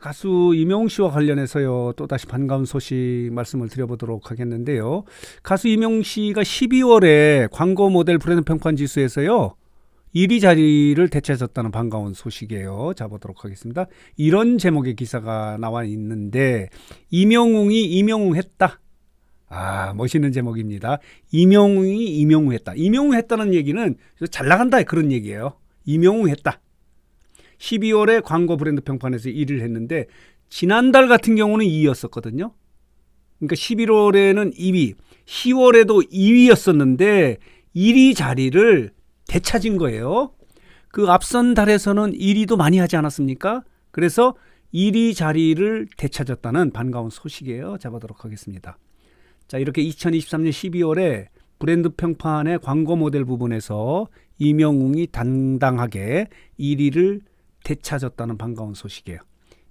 가수 이명웅 씨와 관련해서요. 또다시 반가운 소식 말씀을 드려보도록 하겠는데요. 가수 이명웅 씨가 12월에 광고 모델 브랜드 평판 지수에서요. 1위 자리를 대체해줬다는 반가운 소식이에요. 잡아 보도록 하겠습니다. 이런 제목의 기사가 나와 있는데, 이명웅이 이명웅 했다. 아, 멋있는 제목입니다. 이명웅이 이명웅 했다. 이명웅 했다는 얘기는 잘 나간다. 그런 얘기예요. 이명웅 했다. 12월에 광고 브랜드 평판에서 일을 했는데 지난달 같은 경우는 2위였었거든요. 그러니까 11월에는 2위, 10월에도 2위였었는데 1위 자리를 되찾은 거예요. 그 앞선 달에서는 1위도 많이 하지 않았습니까? 그래서 1위 자리를 되찾았다는 반가운 소식이에요. 잡아도록 하겠습니다. 자, 이렇게 2023년 12월에 브랜드 평판의 광고 모델 부분에서 이명웅이 당당하게 1위를 되찾았다는 반가운 소식이에요.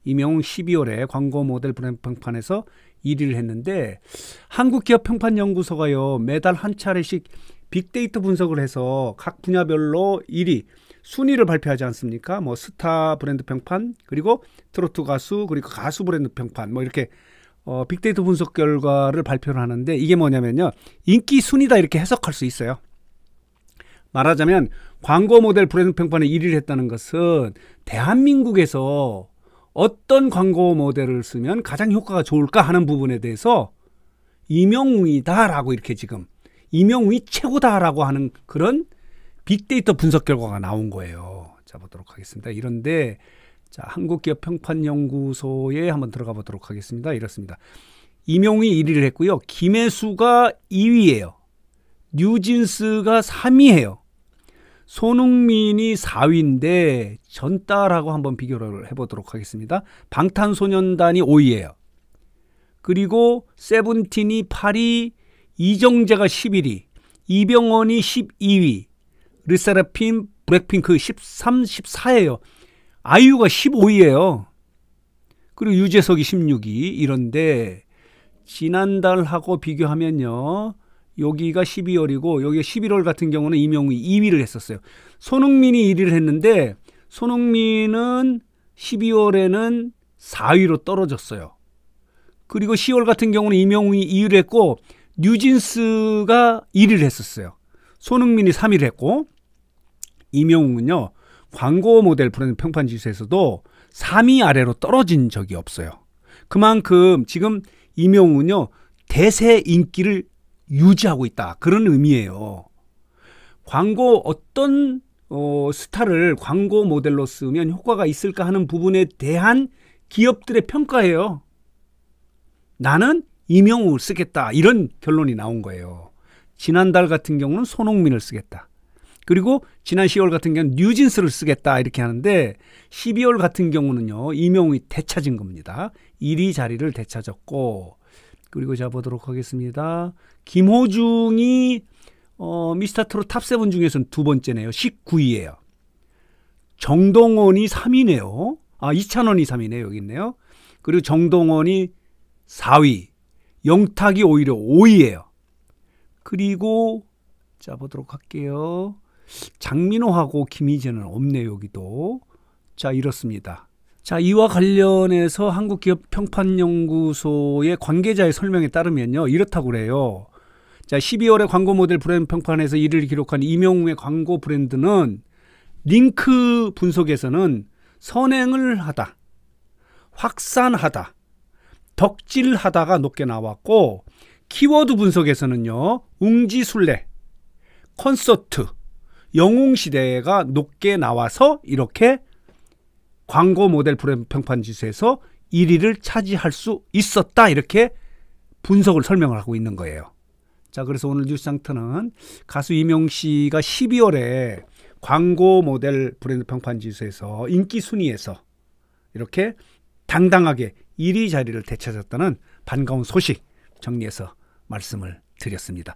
이명웅 12월에 광고 모델 브랜드 평판에서 1위를 했는데 한국기업 평판연구소가요 매달 한 차례씩 빅데이터 분석을 해서 각 분야별로 1위 순위를 발표하지 않습니까? 뭐 스타 브랜드 평판 그리고 트로트 가수 그리고 가수 브랜드 평판 뭐 이렇게 어, 빅데이터 분석 결과를 발표를 하는데 이게 뭐냐면요 인기 순위다 이렇게 해석할 수 있어요. 말하자면 광고 모델 브랜드 평판에 1위를 했다는 것은 대한민국에서 어떤 광고 모델을 쓰면 가장 효과가 좋을까 하는 부분에 대해서 임영웅이다라고 이렇게 지금 임영웅이 최고다라고 하는 그런 빅데이터 분석 결과가 나온 거예요. 자 보도록 하겠습니다. 이런데 자 한국기업 평판연구소에 한번 들어가 보도록 하겠습니다. 이렇습니다. 임웅이 1위를 했고요. 김혜수가 2위예요. 뉴진스가 3위예요. 손흥민이 4위인데 전달하고 한번 비교를 해보도록 하겠습니다. 방탄소년단이 5위예요. 그리고 세븐틴이 8위, 이정재가 11위, 이병헌이 12위, 르세라핌, 블랙핑크 13, 14예요. 아이유가 15위예요. 그리고 유재석이 16위 이런데 지난달하고 비교하면요. 여기가 12월이고 여기가 11월 같은 경우는 이명웅이 2위를 했었어요. 손흥민이 1위를 했는데 손흥민은 12월에는 4위로 떨어졌어요. 그리고 10월 같은 경우는 이명웅이 2위를 했고 뉴진스가 1위를 했었어요. 손흥민이 3위를 했고 이명웅은요. 광고 모델 프로는 평판 지수에서도 3위 아래로 떨어진 적이 없어요. 그만큼 지금 이명웅은요. 대세 인기를 유지하고 있다. 그런 의미예요. 광고 어떤 어, 스타를 광고 모델로 쓰면 효과가 있을까 하는 부분에 대한 기업들의 평가예요. 나는 이명우를 쓰겠다. 이런 결론이 나온 거예요. 지난달 같은 경우는 손홍민을 쓰겠다. 그리고 지난 10월 같은 경우는 뉴진스를 쓰겠다. 이렇게 하는데 12월 같은 경우는요. 이명우이 되찾은 겁니다. 1위 자리를 되찾았고 그리고 잡아보도록 하겠습니다. 김호중이 어, 미스터트롯 탑세븐 중에서는 두 번째네요. 1 9위에요 정동원이 3위네요. 아, 이찬원이 3위네요. 여기 있네요. 그리고 정동원이 4위. 영탁이 오히려 5위예요. 그리고 잡아 보도록 할게요. 장민호하고 김희재는 없네요. 여기도. 자 이렇습니다. 자, 이와 관련해서 한국기업평판연구소의 관계자의 설명에 따르면요. 이렇다고 그래요. 자, 12월에 광고 모델 브랜드 평판에서 1위를 기록한 이명웅의 광고 브랜드는 링크 분석에서는 선행을 하다, 확산하다, 덕질하다가 높게 나왔고 키워드 분석에서는요. 웅지순례, 콘서트, 영웅시대가 높게 나와서 이렇게 광고 모델 평판 지수에서 1위를 차지할 수 있었다 이렇게 분석을 설명을 하고 있는 거예요. 자, 그래서 오늘 뉴스상트는 가수 이명 씨가 12월에 광고 모델 브랜드 평판 지수에서 인기 순위에서 이렇게 당당하게 1위 자리를 되찾았다는 반가운 소식 정리해서 말씀을 드렸습니다.